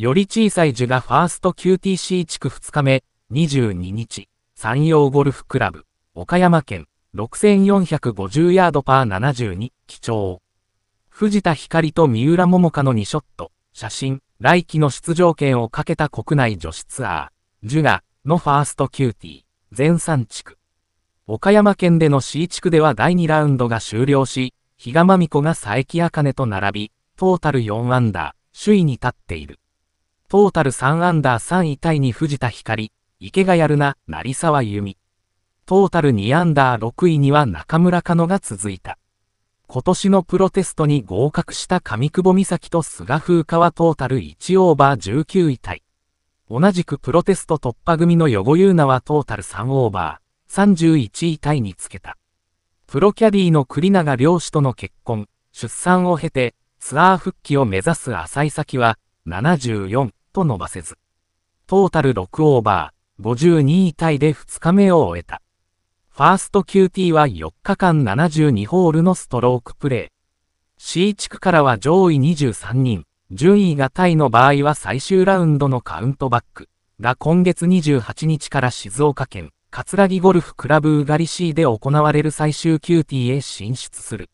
より小さいジュがファースト QTC 地区2日目、22日、山陽ゴルフクラブ、岡山県、6450ヤードパー72、貴重。藤田光と三浦桃香の2ショット、写真、来季の出場権をかけた国内女子ツアー、ジュガのファーストキューティー、全3地区。岡山県での C 地区では第2ラウンドが終了し、比嘉真美子が佐伯茜と並び、トータル4アンダー、首位に立っている。トータル3アンダー3位タイに藤田光、池がやるな、成沢由美。トータル2アンダー6位には中村かのが続いた。今年のプロテストに合格した上久保美咲と菅風花はトータル1オーバー19位タイ。同じくプロテスト突破組のヨゴユーナはトータル3オーバー31位タイにつけた。プロキャディの栗永良師との結婚、出産を経てツアー復帰を目指す浅井咲は74、と伸ばせず、トータル6オーバー、52位タイで2日目を終えた。ファースト QT は4日間72ホールのストロークプレー。C 地区からは上位23人、順位がタイの場合は最終ラウンドのカウントバックが今月28日から静岡県、葛城ゴルフクラブうがり C で行われる最終 QT へ進出する。